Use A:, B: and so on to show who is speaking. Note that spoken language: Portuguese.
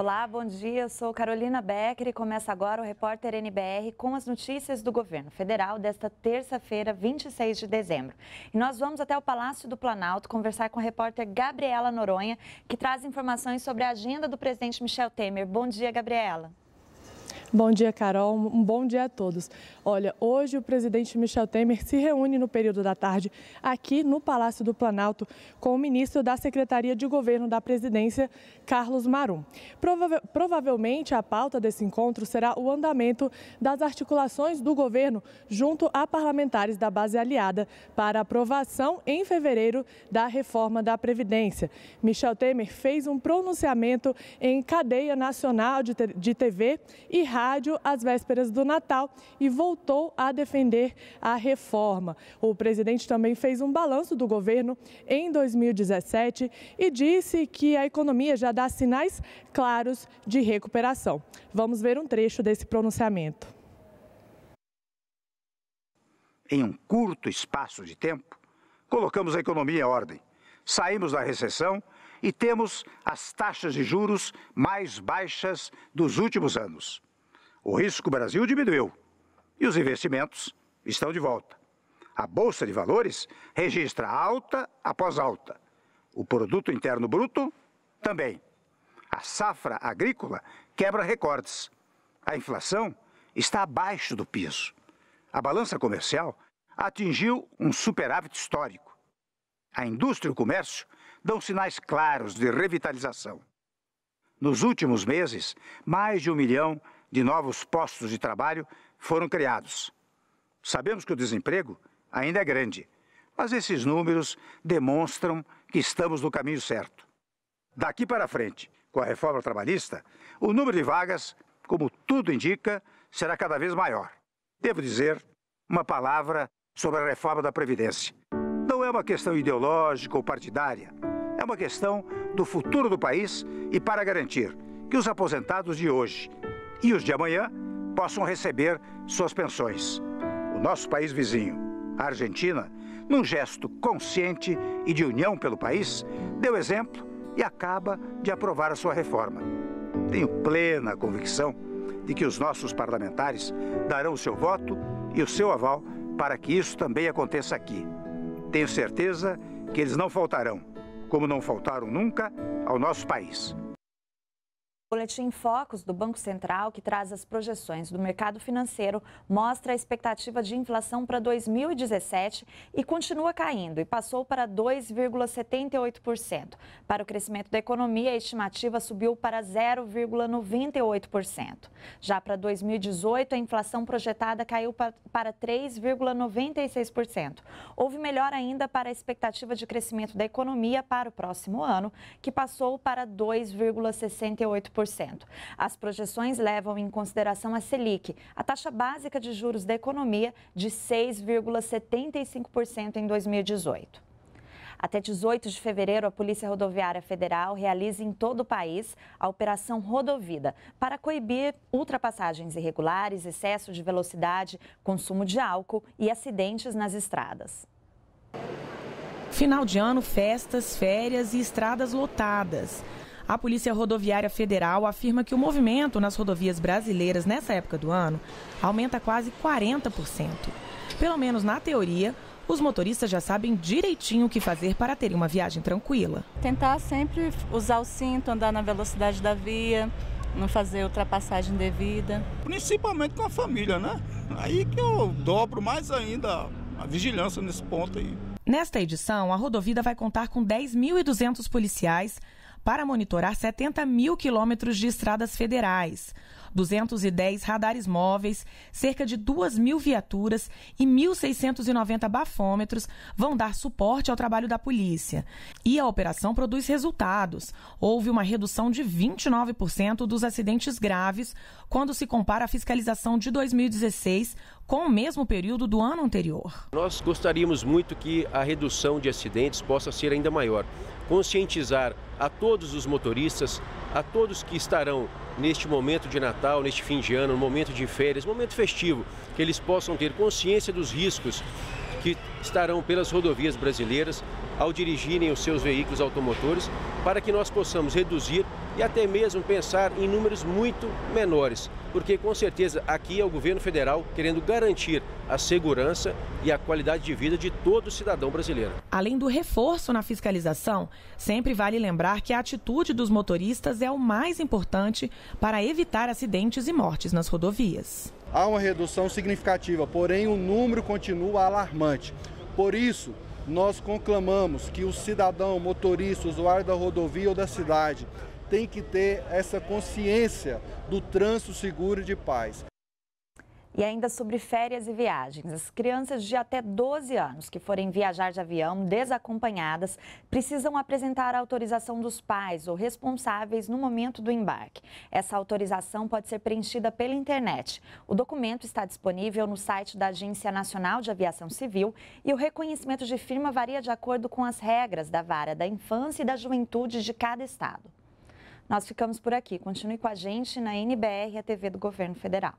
A: Olá, bom dia. Eu sou Carolina Becker e começa agora o repórter NBR com as notícias do governo federal desta terça-feira, 26 de dezembro. E nós vamos até o Palácio do Planalto conversar com a repórter Gabriela Noronha, que traz informações sobre a agenda do presidente Michel Temer. Bom dia, Gabriela.
B: Bom dia, Carol. Um bom dia a todos. Olha, hoje o presidente Michel Temer se reúne no período da tarde aqui no Palácio do Planalto com o ministro da Secretaria de Governo da Presidência, Carlos Marum. Prova provavelmente a pauta desse encontro será o andamento das articulações do governo junto a parlamentares da base aliada para aprovação em fevereiro da reforma da Previdência. Michel Temer fez um pronunciamento em cadeia nacional de, de TV e rádio rádio às vésperas do Natal e voltou a defender a reforma. O presidente também fez um balanço do governo em 2017 e disse que a economia já dá sinais claros de recuperação. Vamos ver um trecho desse pronunciamento.
C: Em um curto espaço de tempo, colocamos a economia em ordem, saímos da recessão e temos as taxas de juros mais baixas dos últimos anos. O risco Brasil diminuiu e os investimentos estão de volta. A Bolsa de Valores registra alta após alta. O Produto Interno Bruto também. A safra agrícola quebra recordes. A inflação está abaixo do piso. A balança comercial atingiu um superávit histórico. A indústria e o comércio dão sinais claros de revitalização. Nos últimos meses, mais de um milhão de novos postos de trabalho foram criados. Sabemos que o desemprego ainda é grande, mas esses números demonstram que estamos no caminho certo. Daqui para frente, com a reforma trabalhista, o número de vagas, como tudo indica, será cada vez maior. Devo dizer uma palavra sobre a reforma da Previdência. Não é uma questão ideológica ou partidária, é uma questão do futuro do país e para garantir que os aposentados de hoje e os de amanhã possam receber suas pensões. O nosso país vizinho, a Argentina, num gesto consciente e de união pelo país, deu exemplo e acaba de aprovar a sua reforma. Tenho plena convicção de que os nossos parlamentares darão o seu voto e o seu aval para que isso também aconteça aqui. Tenho certeza que eles não faltarão, como não faltaram nunca, ao nosso país.
A: Boletim focos do Banco Central, que traz as projeções do mercado financeiro, mostra a expectativa de inflação para 2017 e continua caindo e passou para 2,78%. Para o crescimento da economia, a estimativa subiu para 0,98%. Já para 2018, a inflação projetada caiu para 3,96%. Houve melhor ainda para a expectativa de crescimento da economia para o próximo ano, que passou para 2,68%. As projeções levam em consideração a Selic, a taxa básica de juros da economia, de 6,75% em 2018. Até 18 de fevereiro, a Polícia Rodoviária Federal realiza em todo o país a Operação Rodovida para coibir ultrapassagens irregulares, excesso de velocidade, consumo de álcool e acidentes nas estradas.
D: Final de ano, festas, férias e estradas lotadas. A Polícia Rodoviária Federal afirma que o movimento nas rodovias brasileiras nessa época do ano aumenta quase 40%. Pelo menos na teoria, os motoristas já sabem direitinho o que fazer para terem uma viagem tranquila. Tentar sempre usar o cinto, andar na velocidade da via, não fazer ultrapassagem devida.
C: Principalmente com a família, né? Aí que eu dobro mais ainda a vigilância nesse ponto aí.
D: Nesta edição, a rodovia vai contar com 10.200 policiais para monitorar 70 mil quilômetros de estradas federais, 210 radares móveis, cerca de 2 mil viaturas e 1.690 bafômetros vão dar suporte ao trabalho da polícia. E a operação produz resultados. Houve uma redução de 29% dos acidentes graves quando se compara a fiscalização de 2016 com o mesmo período do ano anterior.
C: Nós gostaríamos muito que a redução de acidentes possa ser ainda maior. Conscientizar a todos todos os motoristas, a todos que estarão neste momento de Natal, neste fim de ano, no momento de férias, momento festivo, que eles possam ter consciência dos riscos que estarão pelas rodovias brasileiras ao dirigirem os seus veículos automotores, para que nós possamos reduzir e até mesmo pensar em números muito menores, porque com certeza aqui é o governo federal querendo garantir a segurança e a qualidade de vida de todo cidadão brasileiro.
D: Além do reforço na fiscalização, sempre vale lembrar que a atitude dos motoristas é o mais importante para evitar acidentes e mortes nas rodovias. Há uma redução significativa, porém o número continua alarmante. Por isso, nós conclamamos que o cidadão, motorista, usuário da rodovia ou da cidade tem que ter essa consciência do trânsito seguro e de paz.
A: E ainda sobre férias e viagens. As crianças de até 12 anos que forem viajar de avião desacompanhadas precisam apresentar a autorização dos pais ou responsáveis no momento do embarque. Essa autorização pode ser preenchida pela internet. O documento está disponível no site da Agência Nacional de Aviação Civil e o reconhecimento de firma varia de acordo com as regras da vara da infância e da juventude de cada estado. Nós ficamos por aqui. Continue com a gente na NBR, a TV do Governo Federal.